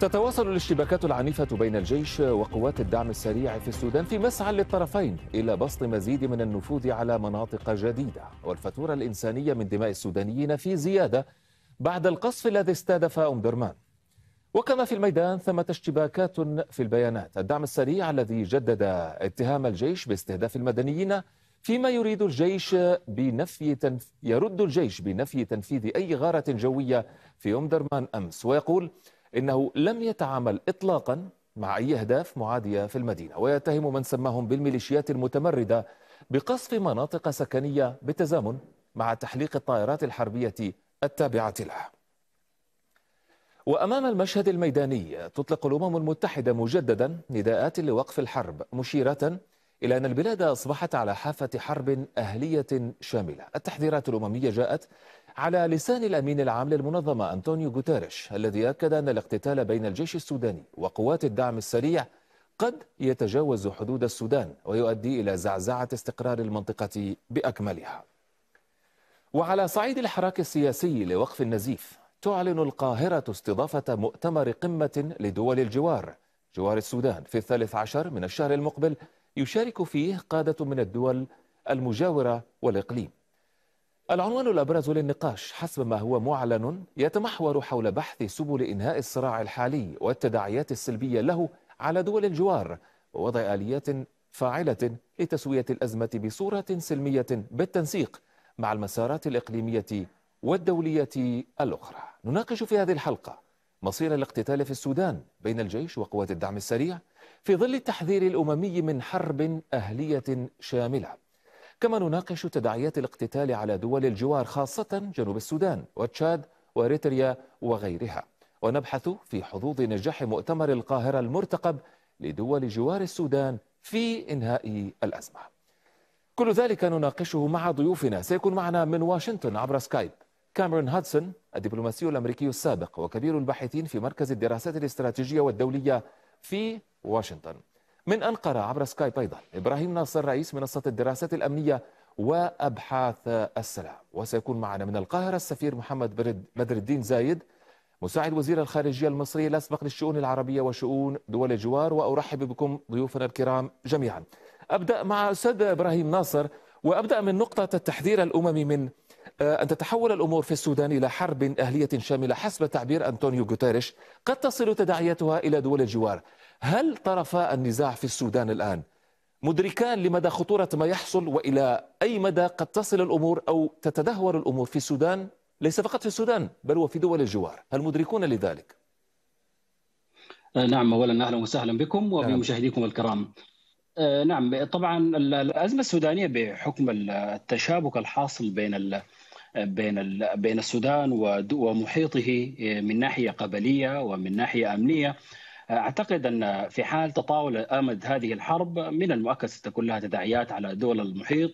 تتواصل الاشتباكات العنيفة بين الجيش وقوات الدعم السريع في السودان في مسعى للطرفين إلى بسط مزيد من النفوذ على مناطق جديدة والفاتورة الإنسانية من دماء السودانيين في زيادة بعد القصف الذي استهدف أم درمان وكما في الميدان ثمة اشتباكات في البيانات الدعم السريع الذي جدد اتهام الجيش باستهداف المدنيين فيما يريد الجيش بنفي تنف... يرد الجيش بنفي تنفيذ أي غارة جوية في أم درمان أمس ويقول إنه لم يتعامل إطلاقا مع أي أهداف معادية في المدينة ويتهم من سماهم بالميليشيات المتمردة بقصف مناطق سكنية بالتزامن مع تحليق الطائرات الحربية التابعة لها وأمام المشهد الميداني تطلق الأمم المتحدة مجددا نداءات لوقف الحرب مشيرة إلى أن البلاد أصبحت على حافة حرب أهلية شاملة التحذيرات الأممية جاءت على لسان الأمين العام للمنظمة أنطونيو غوتيريش الذي أكد أن الاقتتال بين الجيش السوداني وقوات الدعم السريع قد يتجاوز حدود السودان ويؤدي إلى زعزعة استقرار المنطقة بأكملها وعلى صعيد الحراك السياسي لوقف النزيف تعلن القاهرة استضافة مؤتمر قمة لدول الجوار جوار السودان في الثالث عشر من الشهر المقبل يشارك فيه قادة من الدول المجاورة والإقليم العنوان الأبرز للنقاش حسب ما هو معلن يتمحور حول بحث سبل إنهاء الصراع الحالي والتداعيات السلبية له على دول الجوار ووضع آليات فاعلة لتسوية الأزمة بصورة سلمية بالتنسيق مع المسارات الإقليمية والدولية الأخرى نناقش في هذه الحلقة مصير الاقتتال في السودان بين الجيش وقوات الدعم السريع في ظل التحذير الأممي من حرب أهلية شاملة كما نناقش تداعيات الاقتتال على دول الجوار خاصة جنوب السودان وتشاد واريتريا وغيرها ونبحث في حظوظ نجاح مؤتمر القاهرة المرتقب لدول جوار السودان في إنهاء الأزمة كل ذلك نناقشه مع ضيوفنا سيكون معنا من واشنطن عبر سكايب كاميرون هادسون الدبلوماسي الأمريكي السابق وكبير الباحثين في مركز الدراسات الاستراتيجية والدولية في واشنطن من أنقرة عبر سكايب أيضا إبراهيم ناصر رئيس منصة الدراسات الأمنية وأبحاث السلام وسيكون معنا من القاهرة السفير محمد بدر الدين زايد مساعد وزير الخارجية المصري الأسبق للشؤون العربية وشؤون دول الجوار وأرحب بكم ضيوفنا الكرام جميعا أبدأ مع أستاذ إبراهيم ناصر وأبدأ من نقطة التحذير الأممي من آه، أن تتحول الأمور في السودان إلى حرب أهلية شاملة حسب تعبير أنطونيو غوتيريش قد تصل تداعياتها إلى دول الجوار هل طرفا النزاع في السودان الآن مدركان لمدى خطورة ما يحصل وإلى أي مدى قد تصل الأمور أو تتدهور الأمور في السودان ليس فقط في السودان بل وفي دول الجوار هل مدركون لذلك؟ آه، نعم اولا اهلا وسهلا بكم نعم. وبمشاهديكم الكرام. آه، نعم طبعا الازمه السودانيه بحكم التشابك الحاصل بين بين بين السودان ومحيطه آه، من ناحيه قبليه ومن ناحيه امنيه اعتقد ان في حال تطاول امد هذه الحرب من المؤكد ستكون لها تداعيات على دول المحيط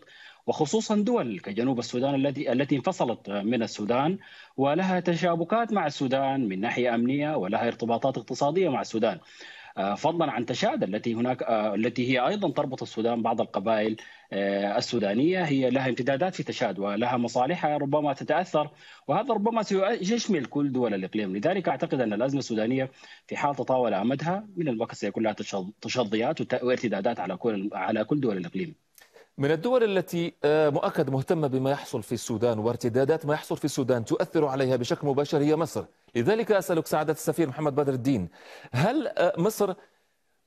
وخصوصا دول كجنوب السودان التي التي انفصلت من السودان ولها تشابكات مع السودان من ناحيه امنيه ولها ارتباطات اقتصاديه مع السودان آه، فضلا عن تشاد التي هناك آه، التي هي ايضا تربط السودان بعض القبائل آه، السودانيه هي لها امتدادات في تشاد ولها مصالحها ربما تتاثر وهذا ربما سيشمل كل دول الاقليم لذلك اعتقد ان الازمه السودانيه في حال تطاول امدها من الوقت سيكون لها تشظيات وارتدادات على كل على كل دول الاقليم من الدول التي مؤكد مهتمة بما يحصل في السودان وارتدادات ما يحصل في السودان تؤثر عليها بشكل مباشر هي مصر لذلك أسألك سعادة السفير محمد بدر الدين هل آه، مصر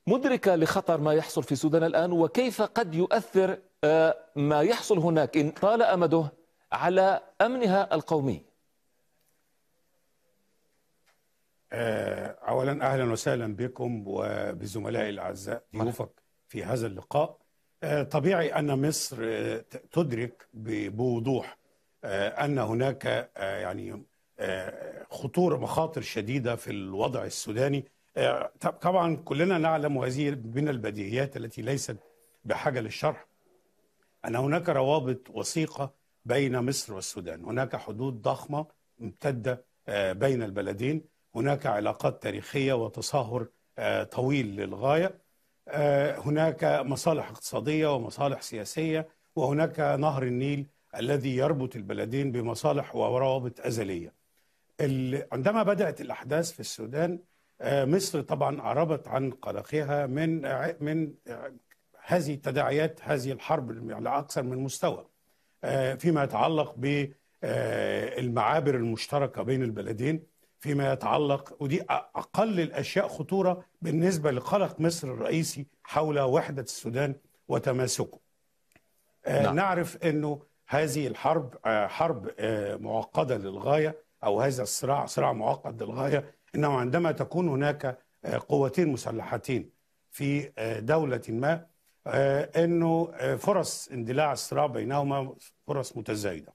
مدركة لخطر ما يحصل في السودان الآن وكيف قد يؤثر آه، ما يحصل هناك إن طال أمده على أمنها القومي آه، أولا أهلا وسهلا بكم وبزملائي الأعزاء ضيوفك في هذا اللقاء طبيعي أن مصر تدرك بوضوح أن هناك يعني آه، خطورة مخاطر شديدة في الوضع السوداني آه، طبعا كلنا نعلم وهذه من البديهيات التي ليست بحاجة للشرح أن هناك روابط وثيقة بين مصر والسودان هناك حدود ضخمة ممتدة آه، بين البلدين هناك علاقات تاريخية وتصاهر طويل للغاية هناك مصالح اقتصادية ومصالح سياسية وهناك نهر النيل الذي يربط البلدين بمصالح وروابط أزلية عندما بدأت الأحداث في السودان آه، مصر طبعا أعربت عن قلقها من من هذه تداعيات هذه الحرب على أكثر من مستوى آه، فيما يتعلق بالمعابر آه، المشتركة بين البلدين فيما يتعلق ودي أقل الأشياء خطورة بالنسبة لقلق مصر الرئيسي حول وحدة السودان وتماسكه نعم. نعرف أنه هذه الحرب حرب معقدة للغاية او هذا الصراع صراع معقد للغايه انه عندما تكون هناك آه، قوتين مسلحتين في آه، دوله ما آه، انه فرص اندلاع الصراع بينهما فرص متزايده.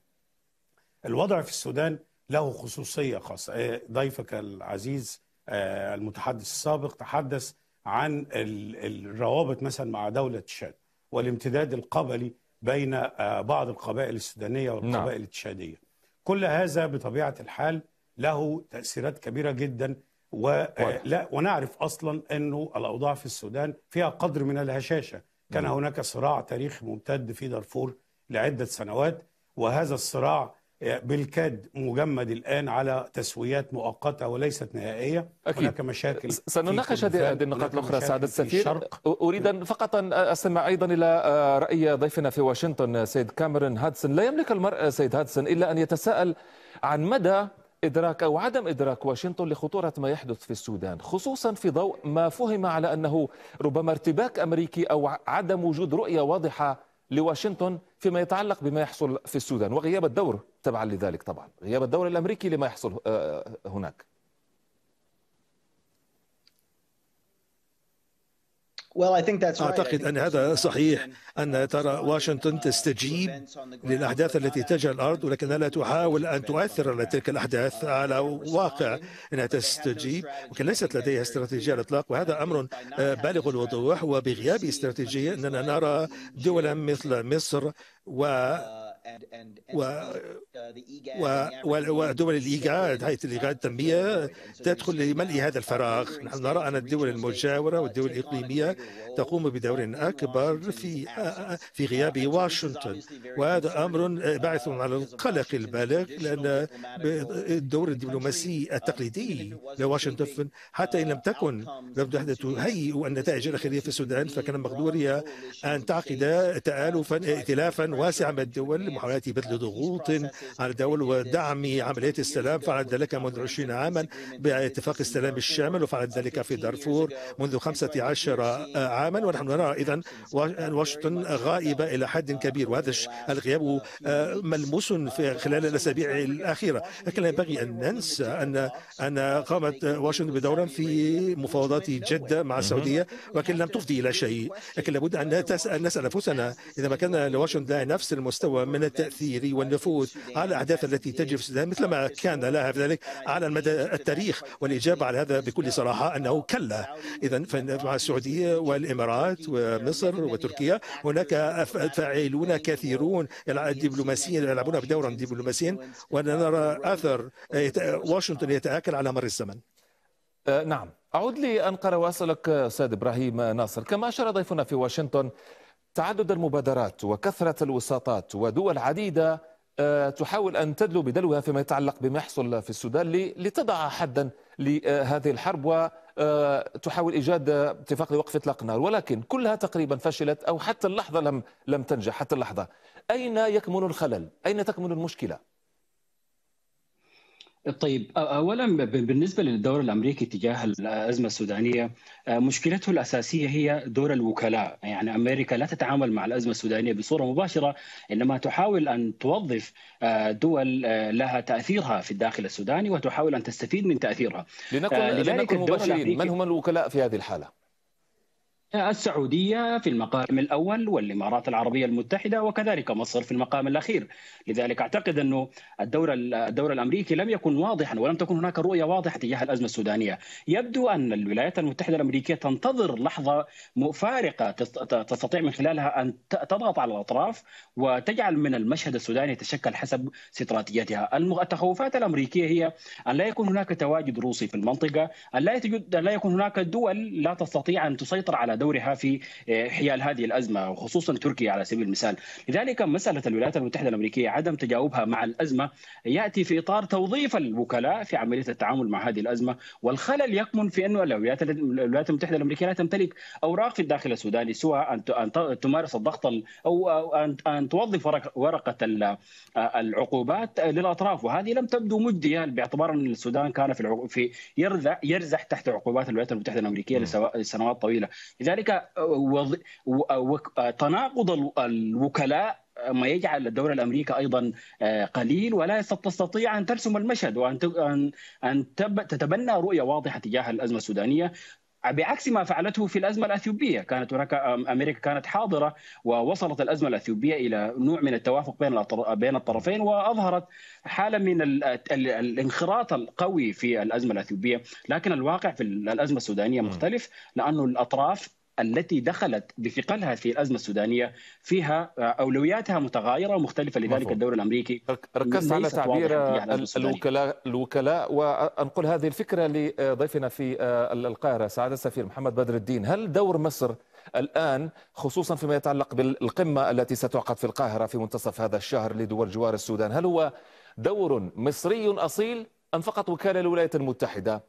الوضع في السودان له خصوصيه خاصه، ضيفك العزيز المتحدث السابق تحدث عن الروابط مثلا مع دوله تشاد والامتداد القبلي بين بعض القبائل السودانيه نعم. والقبائل التشاديه. كل هذا بطبيعه الحال له تاثيرات كبيره جدا و... لا ونعرف اصلا انه الاوضاع في السودان فيها قدر من الهشاشه كان هناك صراع تاريخي ممتد في دارفور لعده سنوات وهذا الصراع بالكاد مجمد الان على تسويات مؤقته وليست نهائيه أكيد. هناك مشاكل سنناقش هذه النقاط الاخرى سعاده السفير اريد فقط ان استمع ايضا الى آه، راي ضيفنا في واشنطن آه، سيد كاميرون هادسون لا يملك المرء آه، سيد هادسون الا ان يتساءل عن مدى ادراك او عدم ادراك واشنطن لخطوره ما يحدث في السودان خصوصا في ضوء ما فهم على انه ربما ارتباك امريكي او عدم وجود رؤيه واضحه لواشنطن فيما يتعلق بما يحصل في السودان وغياب الدور تبعا لذلك طبعا غياب الدور الامريكي لما يحصل آه، آه، هناك أعتقد أن هذا صحيح أن ترى واشنطن تستجيب للأحداث التي تجري الأرض ولكنها لا تحاول أن تؤثر على تلك الأحداث على واقع أنها تستجيب ولكن ليست لديها استراتيجية على الإطلاق وهذا أمر آه، بالغ الوضوح وبغياب استراتيجية أننا نرى دولا مثل مصر و و uh, ودول الايجاد حيث الايجاد التنميه تدخل لملء هذا الفراغ، نحن نرى ان الدول المجاوره uh, والدول الاقليميه تقوم بدور اكبر في آه، آه، في غياب uh, واشنطن، وهذا امر آه، باعث على القلق البالغ لان الدور الدبلوماسي التقليدي لواشنطن حتى ان لم تكن لم تهيئ النتائج الاخيره في السودان فكان مقدورها ان تعقد تالفا ائتلافا واسعا من الدول ومحاولات بذل ضغوط على الدول ودعم عمليات السلام فعلت ذلك منذ 20 عاما باتفاق السلام الشامل وفعلت ذلك في دارفور منذ 15 عاما ونحن نرى اذا واشنطن غائبه الى حد كبير وهذا الغياب ملموس في خلال الاسابيع الاخيره لكن لا ينبغي ان ننسى ان ان قامت واشنطن بدورا في مفاوضات جده مع السعوديه ولكن لم تفضي الى شيء لكن لابد ان نسال انفسنا اذا ما كان لواشنطن نفس المستوى من التأثير والنفوذ على الأحداث التي تجري في السودان مثلما كان لها في ذلك على المدى التاريخ والإجابة على هذا بكل صراحة أنه كلا إذا مع السعودية والإمارات ومصر وتركيا هناك فاعلون كثيرون دبلوماسيين يلعبون بدورا دبلوماسيا ونرى أثر واشنطن يتآكل على مر الزمن أه، نعم أعود لأنقرة وأسألك أستاذ إبراهيم ناصر كما أشار ضيفنا في واشنطن تعدد المبادرات وكثرة الوساطات ودول عديدة آه، تحاول أن تدلو بدلوها فيما يتعلق بما يحصل في السودان لتضع حدا لهذه آه، الحرب وتحاول آه، إيجاد اتفاق لوقف إطلاق النار ولكن كلها تقريبا فشلت أو حتى اللحظة لم لم تنجح حتى اللحظة أين يكمن الخلل؟ أين تكمن المشكلة؟ طيب اولا بالنسبه للدور الامريكي تجاه الازمه السودانيه مشكلته الاساسيه هي دور الوكلاء، يعني امريكا لا تتعامل مع الازمه السودانيه بصوره مباشره انما تحاول ان توظف دول لها تاثيرها في الداخل السوداني وتحاول ان تستفيد من تاثيرها. لنكن, لنكن مباشرين، من هم الوكلاء في هذه الحاله؟ السعودية في المقام الأول والإمارات العربية المتحدة وكذلك مصر في المقام الأخير لذلك أعتقد أنه الدور, الدور الأمريكي لم يكن واضحا ولم تكن هناك رؤية واضحة تجاه الأزمة السودانية يبدو أن الولايات المتحدة الأمريكية تنتظر لحظة فارقة تستطيع من خلالها أن تضغط على الأطراف وتجعل من المشهد السوداني يتشكل حسب استراتيجيتها التخوفات الأمريكية هي أن لا يكون هناك تواجد روسي في المنطقة أن لا, يكون هناك دول لا تستطيع أن تسيطر على دول دورها في آه، حيال هذه الازمه وخصوصا تركيا على سبيل المثال، لذلك مساله الولايات المتحده الامريكيه عدم تجاوبها مع الازمه ياتي في اطار توظيف الوكلاء في عمليه التعامل مع هذه الازمه، والخلل يكمن في انه الولايات الولايات المتحده الامريكيه لا تمتلك اوراق في الداخل السوداني سوى ان تمارس الضغط او ان توظف ورقه آه، العقوبات للاطراف وهذه لم تبدو مجديه باعتبار ان السودان كان في في يرزح تحت عقوبات الولايات المتحده الامريكيه لسنوات طويله، لذلك تناقض الوكلاء ما يجعل الدولة الامريكي ايضا آه، قليل ولا تستطيع ان ترسم المشهد وان ان تتبنى رؤيه واضحه تجاه الازمه السودانيه بعكس ما فعلته في الازمه الاثيوبيه، كانت هناك امريكا كانت حاضره ووصلت الازمه الاثيوبيه الى نوع من التوافق بين بين الطرفين واظهرت حاله من الانخراط القوي في الازمه الاثيوبيه، لكن الواقع في الازمه السودانيه مختلف لانه الاطراف التي دخلت بثقلها في الازمه السودانيه فيها آه، اولوياتها متغايره ومختلفه لذلك الدور الامريكي ركزت على تعبير الوكلاء الوكلاء وانقل هذه الفكره لضيفنا في آه، القاهره سعاده السفير محمد بدر الدين هل دور مصر الآن خصوصا فيما يتعلق بالقمة التي ستعقد في القاهرة في منتصف هذا الشهر لدول جوار السودان هل هو دور مصري أصيل أم فقط وكالة الولايات المتحدة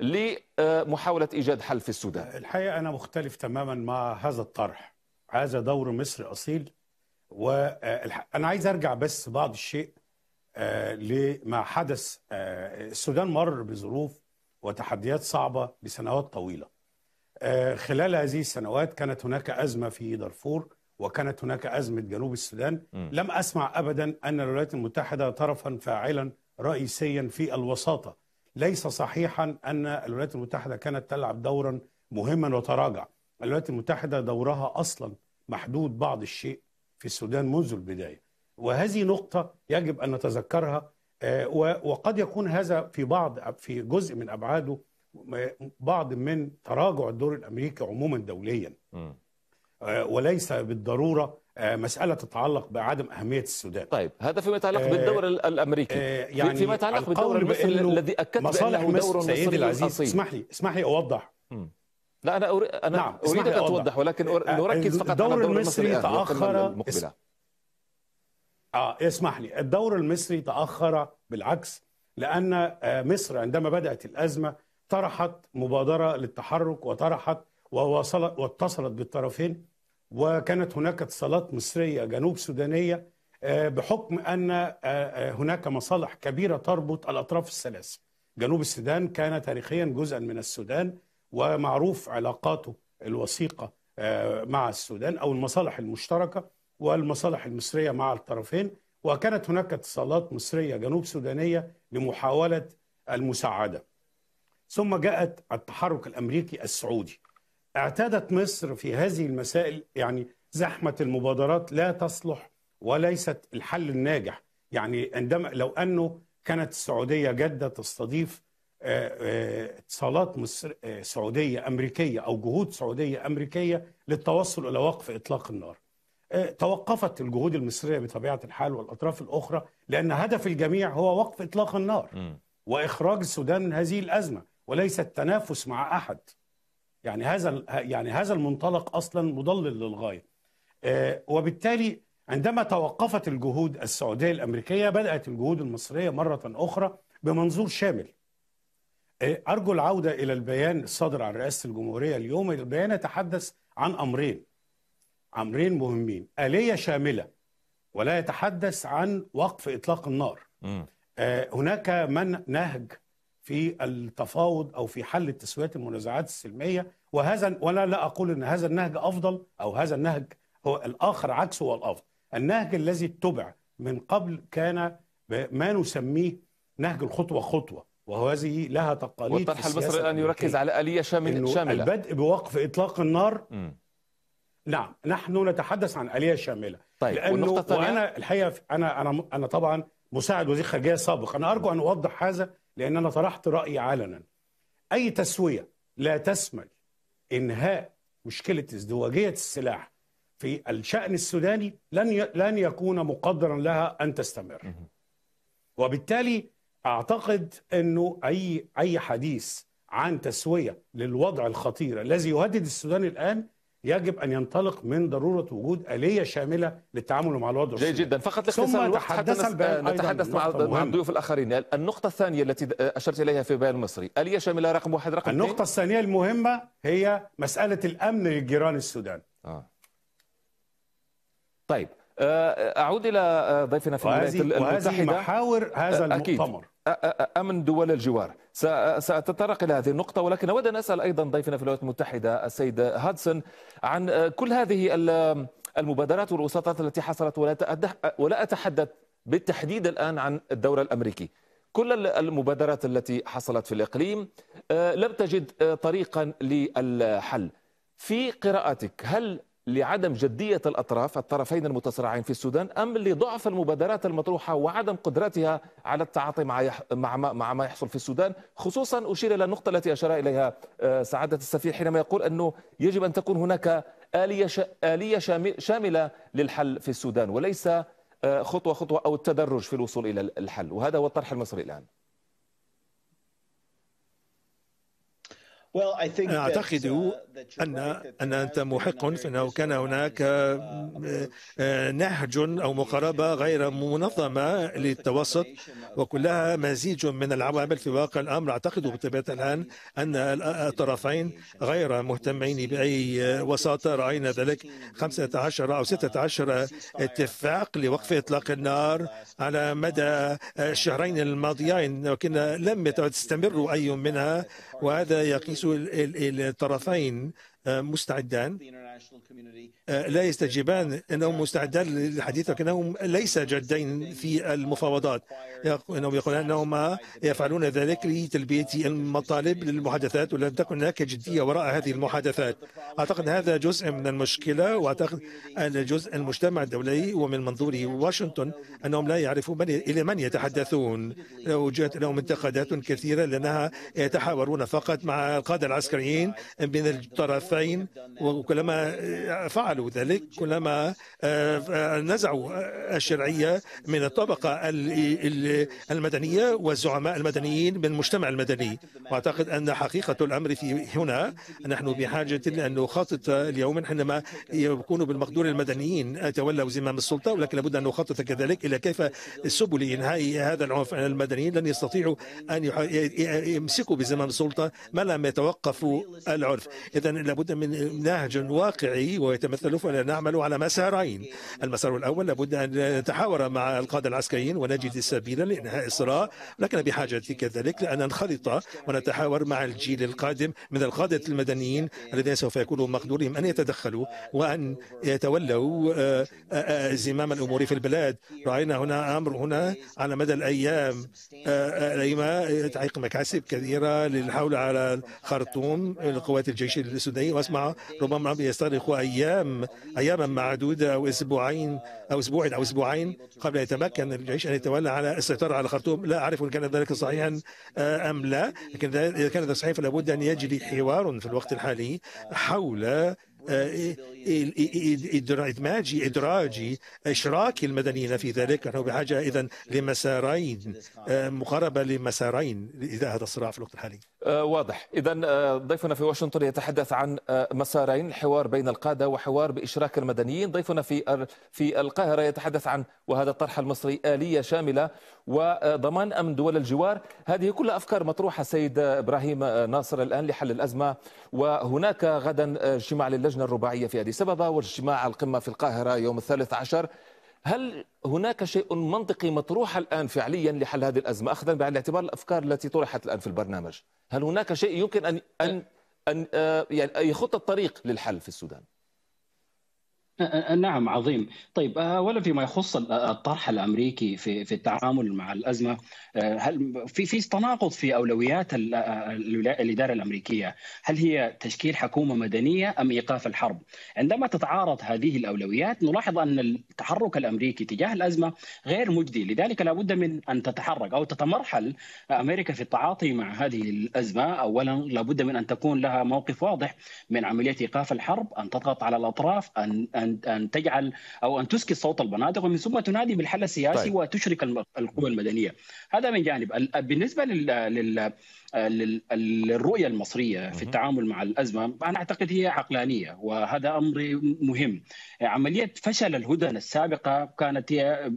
لمحاولة إيجاد حل في السودان الحقيقة أنا مختلف تماما مع هذا الطرح هذا دور مصر أصيل وأنا عايز أرجع بس بعض الشيء آه، لما حدث آه، السودان مر بظروف وتحديات صعبة لسنوات طويلة آه، خلال هذه السنوات كانت هناك أزمة في دارفور وكانت هناك أزمة جنوب السودان م. لم أسمع أبدا أن الولايات المتحدة طرفا فاعلا رئيسيا في الوساطة ليس صحيحا ان الولايات المتحده كانت تلعب دورا مهما وتراجع. الولايات المتحده دورها اصلا محدود بعض الشيء في السودان منذ البدايه. وهذه نقطه يجب ان نتذكرها آه، وقد يكون هذا في بعض في جزء من ابعاده بعض من تراجع الدور الامريكي عموما دوليا. آه، وليس بالضروره آه، مسألة تتعلق بعدم أهمية السودان طيب هذا فيما يتعلق آه، بالدور الأمريكي آه، يعني فيما يتعلق بالدور المصري الذي أكد مصالح بأنه دور سيدي العزيز اسمح لي اسمح لي أوضح لا أنا أريد أنا نعم. أريدك توضح ولكن نركز فقط على الدور المصري تأخر المقبلة آه اسمح لي الدور المصري تأخر بالعكس لأن مصر عندما بدأت الأزمة طرحت مبادرة للتحرك وطرحت وواصلت واتصلت بالطرفين وكانت هناك اتصالات مصرية جنوب سودانية آه، بحكم أن آه، آه، هناك مصالح كبيرة تربط الأطراف الثلاثة جنوب السودان كان تاريخيا جزءا من السودان ومعروف علاقاته الوثيقة مع السودان أو المصالح المشتركة والمصالح المصرية مع الطرفين وكانت هناك اتصالات مصرية جنوب سودانية لمحاولة المساعدة ثم جاءت التحرك الأمريكي السعودي اعتادت مصر في هذه المسائل يعني زحمة المبادرات لا تصلح وليست الحل الناجح يعني عندما لو أنه كانت السعودية جدة تستضيف آه، آه، اتصالات مصر آه، سعودية أمريكية أو جهود سعودية أمريكية للتوصل إلى وقف إطلاق النار توقفت الجهود المصرية بطبيعة الحال والأطراف الأخرى لأن هدف الجميع هو وقف إطلاق النار وإخراج السودان من هذه الأزمة وليس التنافس مع أحد يعني هذا يعني هذا المنطلق اصلا مضلل للغايه آه، وبالتالي عندما توقفت الجهود السعوديه الامريكيه بدات الجهود المصريه مره اخرى بمنظور شامل آه، ارجو العوده الى البيان الصادر عن رئاسه الجمهوريه اليوم البيان يتحدث عن امرين امرين مهمين اليه شامله ولا يتحدث عن وقف اطلاق النار آه، هناك من نهج في التفاوض او في حل التسويات المنازعات السلميه وهذا وانا لا اقول ان هذا النهج افضل او هذا النهج هو الاخر عكسه هو الافضل النهج الذي اتبع من قبل كان ما نسميه نهج الخطوه خطوه وهذه لها تقاليد والطرح المصري الان يركز على اليه شامله شامله البدء بوقف اطلاق النار م. نعم نحن نتحدث عن اليه شامله طيب لانه وانا الحقيقه انا انا انا طبعا مساعد وزير خارجيه سابق انا ارجو ان اوضح هذا لان انا طرحت رايي علنا اي تسويه لا تسمح انهاء مشكله ازدواجيه السلاح في الشان السوداني لن لن يكون مقدرا لها ان تستمر وبالتالي اعتقد انه اي اي حديث عن تسويه للوضع الخطير الذي يهدد السودان الان يجب ان ينطلق من ضروره وجود اليه شامله للتعامل مع الوضع جيد جدا فقط لاختصار الوقت حتى نتحدث مع الضيوف الاخرين النقطه الثانيه التي اشرت اليها في البيان المصري اليه شامله رقم واحد رقم النقطه اثنين. الثانيه المهمه هي مساله الامن للجيران السودان آه. طيب آه، آه، اعود الى آه، ضيفنا في الولايات المتحده وهذه محاور هذا المؤتمر أكيد. امن دول الجوار سأتطرق إلى هذه النقطة ولكن أود أن أسأل أيضا ضيفنا في الولايات المتحدة السيد هادسون عن آه، كل هذه المبادرات والوساطات التي حصلت ولا أتحدث بالتحديد الآن عن الدور الأمريكي كل المبادرات التي حصلت في الإقليم آه، لم تجد آه، طريقا للحل في قراءتك هل لعدم جدية الأطراف الطرفين المتصارعين في السودان أم لضعف المبادرات المطروحة وعدم قدرتها على التعاطي مع يح... مع, ما... مع ما يحصل في السودان خصوصا أشير إلى النقطة التي أشار إليها آه، سعادة السفير حينما يقول أنه يجب أن تكون هناك آلية, ش... آلية شاملة للحل في السودان وليس آه، خطوة خطوة أو التدرج في الوصول إلى الحل وهذا هو الطرح المصري الآن أنا أعتقد uh, أن أن أنت محق فإنه كان هناك uh, آه، آه، نهج أو مقاربة غير منظمة للتوسط وكلها مزيج من العوامل في واقع الأمر أعتقد بطبيعة الآن أن الطرفين غير مهتمين بأي وساطة رأينا ذلك 15 أو 16 اتفاق لوقف إطلاق النار على مدى آه، الشهرين الماضيين ولكن لم تستمر أي منها وهذا يقيس الطرفين آه، مستعدان آه، لا يستجيبان انهم مستعدان للحديث لكنهم ليس جادين في المفاوضات انهم يقولون انهم يفعلون ذلك لتلبيه المطالب للمحادثات ولم تكن هناك جديه وراء هذه المحادثات اعتقد هذا جزء من المشكله واعتقد ان جزء المجتمع الدولي ومن منظوره واشنطن انهم لا يعرفون من الى من يتحدثون وجهت لهم انتقادات كثيره لانها يتحاورون فقط مع القاده العسكريين من الطرف الصفين وكلما فعلوا ذلك كلما آه، نزعوا الشرعية من الطبقة المدنية والزعماء المدنيين من المجتمع المدني وأعتقد أن حقيقة الأمر في هنا نحن بحاجة لان نخطط اليوم حينما يكون بالمقدور المدنيين يتولوا زمام السلطة ولكن لابد أن نخطط كذلك إلى كيف سبل إنهاء هذا العنف المدنيين لن يستطيعوا أن يمسكوا بزمام السلطة ما لم يتوقفوا العنف إذا لابد لابد من نهج واقعي ويتمثل فينا نعمل على مسارين المسار الأول لابد أن نتحاور مع القادة العسكريين ونجد سبيلا لإنهاء الصراع لكن بحاجة كذلك لأن ننخرط ونتحاور مع الجيل القادم من القادة المدنيين الذين سوف يكونوا مقدورهم أن يتدخلوا وأن يتولوا آه، آه، زمام الأمور في البلاد رأينا هنا أمر هنا على مدى الأيام آه، الأيام مكاسب كثيرة للحول على خرطوم لقوات الجيش السوداني واسمع ربما يستغرق أيام أياما معدودة أو أسبوعين أو أسبوع أو أسبوعين قبل أن يتمكن الجيش أن يتولى على السيطرة على خرطوم لا أعرف إن كان ذلك صحيحا آه، أم لا لكن إذا كان ذلك فلا فلابد أن يجري حوار في الوقت الحالي حول آه، ادماجي ادراجي اشراك المدنيين في ذلك نحن بحاجه اذا لمسارين آه، مقاربه لمسارين اذا هذا الصراع في الوقت الحالي آه، واضح إذا آه، ضيفنا في واشنطن يتحدث عن آه، مسارين الحوار بين القادة وحوار بإشراك المدنيين ضيفنا في في القاهرة يتحدث عن وهذا الطرح المصري آلية شاملة وضمان أمن دول الجوار هذه كلها أفكار مطروحة سيد إبراهيم ناصر الآن لحل الأزمة وهناك غدا اجتماع للجنة الرباعية في أديس أبابا واجتماع القمة في القاهرة يوم الثالث عشر هل هناك شيء منطقي مطروح الآن فعليا لحل هذه الأزمة أخذا بعين الاعتبار الأفكار التي طرحت الآن في البرنامج هل هناك شيء يمكن أن أن أن آه، يعني يخط الطريق للحل في السودان أه، أه، نعم عظيم طيب اولا أه، فيما يخص الطرح الامريكي في في التعامل مع الازمه هل في في تناقض في اولويات الاداره الامريكيه هل هي تشكيل حكومه مدنيه ام ايقاف الحرب عندما تتعارض هذه الاولويات نلاحظ ان التحرك الامريكي تجاه الازمه غير مجدي لذلك لابد من ان تتحرك او تتمرحل امريكا في التعاطي مع هذه الازمه اولا لابد من ان تكون لها موقف واضح من عمليه ايقاف الحرب ان تضغط على الاطراف ان ان ان ان تجعل او ان تسكت صوت البنادق ومن ثم تنادي بالحل السياسي طيب. وتشرك القوى المدنيه هذا من جانب بالنسبه لل للرؤية المصرية في التعامل مع الأزمة أنا أعتقد هي عقلانية وهذا أمر مهم عملية فشل الهدن السابقة كانت هي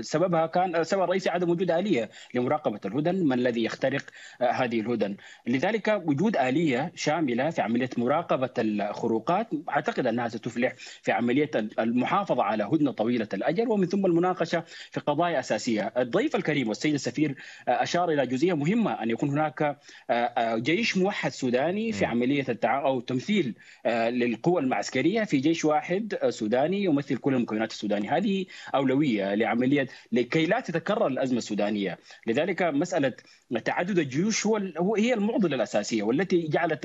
سببها كان سبب رئيسي عدم وجود آلية لمراقبة الهدن من الذي يخترق هذه الهدن لذلك وجود آلية شاملة في عملية مراقبة الخروقات أعتقد أنها ستفلح في عمليه المحافظه على هدنه طويله الاجل ومن ثم المناقشه في قضايا اساسيه. الضيف الكريم والسيد السفير آه، اشار الى جزئيه مهمه ان يكون هناك آه، آه، جيش موحد سوداني في عمليه التع... او تمثيل للقوى المعسكريه في جيش واحد سوداني يمثل كل المكونات السودانيه، هذه اولويه لعمليه لكي لا تتكرر الازمه السودانيه، لذلك مساله تعدد الجيوش هو هو هي المعضله الاساسيه والتي جعلت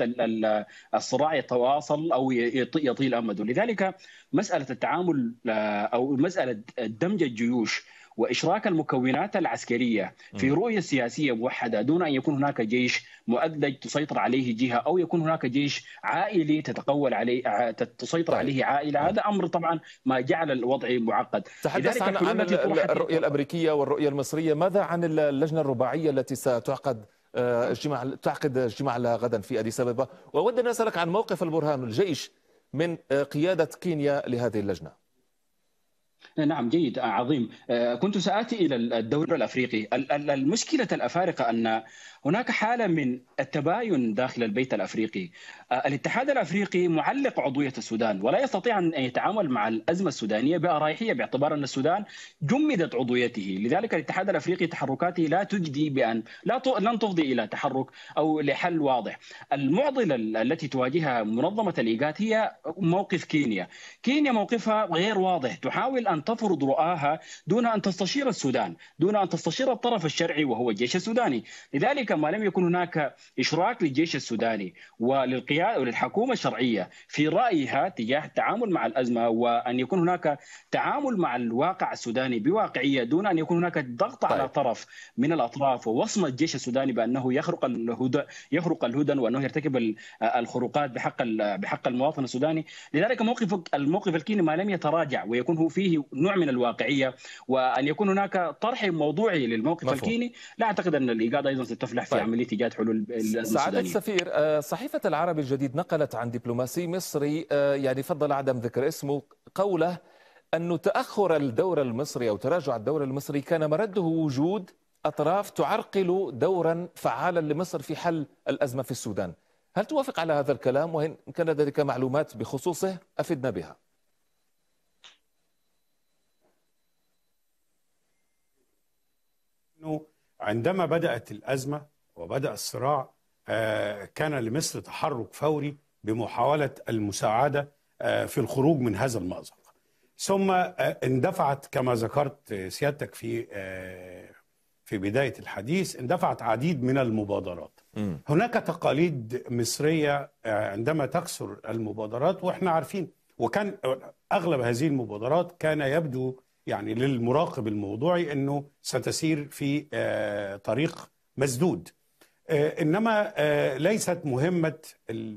الصراع يتواصل او يطيل امده، لذلك مساله التعامل آه، او مساله دمج الجيوش واشراك المكونات العسكريه في رؤيه سياسيه موحده دون ان يكون هناك جيش مؤدلج تسيطر عليه جهه او يكون هناك جيش عائلي تتقول عليه آه، تسيطر طيب. عليه عائله هذا امر طبعا ما جعل الوضع معقد تحدث عن, عن الرؤيه الامريكيه والرؤيه المصريه ماذا عن اللجنه الرباعيه التي ستعقد آه، اجتماع تعقد اجتماع غدا في اديس ابابا واود ان اسالك عن موقف البرهان الجيش من آه، قيادة كينيا لهذه اللجنة نعم جيد آه، عظيم آه، كنت سآتي إلى الدوري الأفريقي المشكلة الأفارقة أن هناك حالة من التباين داخل البيت الأفريقي آه، الاتحاد الأفريقي معلق عضوية السودان ولا يستطيع أن يتعامل مع الأزمة السودانية بأريحية باعتبار أن السودان جمدت عضويته لذلك الاتحاد الأفريقي تحركاته لا تجدي بأن لا ت... لن تفضي إلى تحرك أو لحل واضح المعضلة التي تواجهها منظمة الإيجاد هي موقف كينيا كينيا موقفها غير واضح تحاول أن تفرض رؤاها دون أن تستشير السودان دون أن تستشير الطرف الشرعي وهو الجيش السوداني لذلك ما لم يكن هناك إشراك للجيش السوداني وللقيادة وللحكومة الشرعية في رأيها تجاه التعامل مع الأزمة وأن يكون هناك تعامل مع الواقع السوداني بواقعية دون أن يكون هناك ضغط طيب. على طرف من الأطراف ووصمة الجيش السوداني بأنه يخرق الهدى يخرق الهدن وأنه يرتكب الخروقات بحق بحق المواطن السوداني لذلك موقف الموقف الكيني ما لم يتراجع ويكون هو فيه نوع من الواقعيه وان يكون هناك طرح موضوعي للموقف مفهوم. الكيني لا اعتقد ان الايجاد ايضا ستفلح في طيب. عمليه ايجاد حلول سعاده السفير آه، صحيفه العرب الجديد نقلت عن دبلوماسي مصري آه، يعني فضل عدم ذكر اسمه قوله أن تأخر الدور المصري أو تراجع الدور المصري كان مرده وجود أطراف تعرقل دورا فعالا لمصر في حل الأزمة في السودان هل توافق على هذا الكلام وإن كان لديك معلومات بخصوصه أفدنا بها انه عندما بدات الازمه وبدا الصراع آه، كان لمصر تحرك فوري بمحاوله المساعده آه، في الخروج من هذا المازق. ثم آه، اندفعت كما ذكرت سيادتك في في بدايه الحديث اندفعت عديد من المبادرات. م. هناك تقاليد مصريه عندما تكثر المبادرات واحنا عارفين وكان اغلب هذه المبادرات كان يبدو يعني للمراقب الموضوعي انه ستسير في آه، طريق مسدود آه، انما آه، ليست مهمه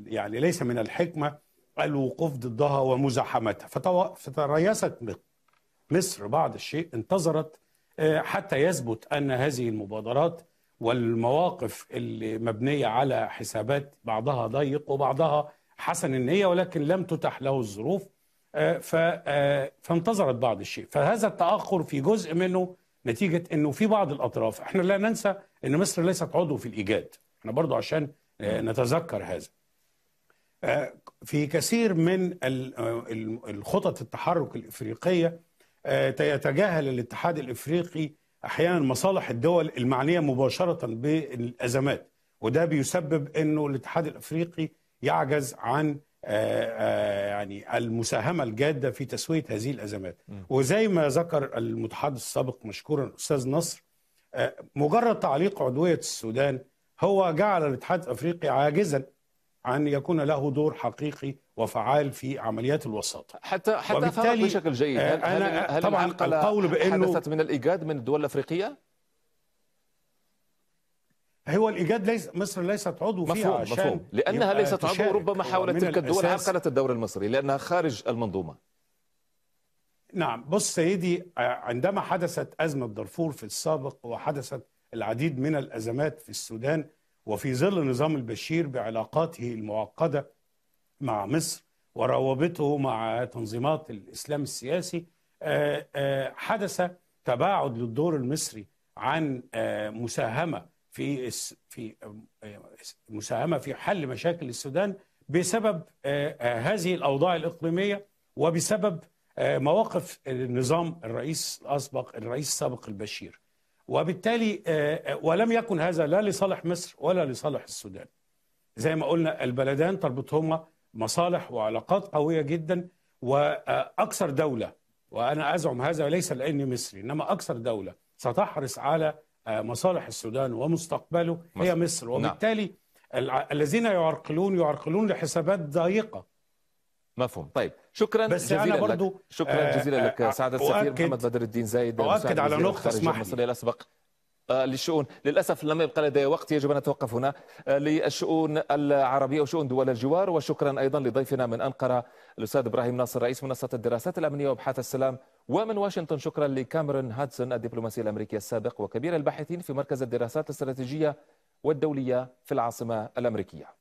يعني ليس من الحكمه الوقوف ضدها ومزاحمتها فتريست مصر بعض الشيء انتظرت حتى يثبت ان هذه المبادرات والمواقف اللي مبنيه على حسابات بعضها ضيق وبعضها حسن النيه ولكن لم تتح له الظروف آه، آه، فانتظرت بعض الشيء فهذا التأخر في جزء منه نتيجة أنه في بعض الأطراف احنا لا ننسى أن مصر ليست عضو في الإيجاد احنا برضو عشان آه، نتذكر هذا في كثير من الخطط التحرك الإفريقية يتجاهل الاتحاد الإفريقي أحيانا مصالح الدول المعنية مباشرة بالأزمات وده بيسبب أنه الاتحاد الإفريقي يعجز عن آه، آه، يعني المساهمه الجاده في تسويه هذه الازمات وزي ما ذكر المتحدث السابق مشكورا الاستاذ نصر آه، مجرد تعليق عضويه السودان هو جعل الاتحاد الافريقي عاجزا عن يكون له دور حقيقي وفعال في عمليات الوساطه حتى حتى بشكل جيد هل, هل, هل طبعا القول بانه حدثت من الايجاد من الدول الافريقيه هو الايجاد ليس مصر ليست عضو فيها مفهوم عشان مفهوم لانها ليست عضو ربما حاولت تلك الدول عقلت الدوري المصري لانها خارج المنظومه نعم بص سيدي آه، عندما حدثت ازمه دارفور في السابق وحدثت العديد من الازمات في السودان وفي ظل نظام البشير بعلاقاته المعقده مع مصر وروابطه مع تنظيمات الاسلام السياسي آه، آه، حدث تباعد للدور المصري عن مساهمه في في مساهمه في حل مشاكل السودان بسبب آه، آه، هذه الاوضاع الاقليميه وبسبب آه، مواقف النظام الرئيس الاسبق الرئيس السابق البشير وبالتالي ولم يكن هذا لا لصالح مصر ولا لصالح السودان زي ما قلنا البلدان تربطهما مصالح وعلاقات قويه جدا واكثر دوله وانا ازعم هذا ليس لاني مصري انما اكثر دوله ستحرص على مصالح السودان ومستقبله مصر. هي نعم. مصر وبالتالي نعم. الذين يعرقلون يعرقلون لحسابات ضيقة مفهوم طيب شكرا بس جزيلا أنا برضو لك شكرا آه، جزيلا لك آه، سعادة السفير محمد بدر الدين زايد أؤكد على نقطة اسمح لي الأسبق آه، للشؤون للأسف لم يبقى لدي وقت يجب أن أتوقف هنا للشؤون العربية وشؤون دول الجوار وشكرا أيضا لضيفنا من أنقرة الأستاذ إبراهيم ناصر رئيس منصة الدراسات الأمنية وأبحاث السلام ومن واشنطن شكرا لكاميرون هادسون الدبلوماسي الأمريكي السابق وكبير الباحثين في مركز الدراسات الاستراتيجية والدولية في العاصمة الأمريكية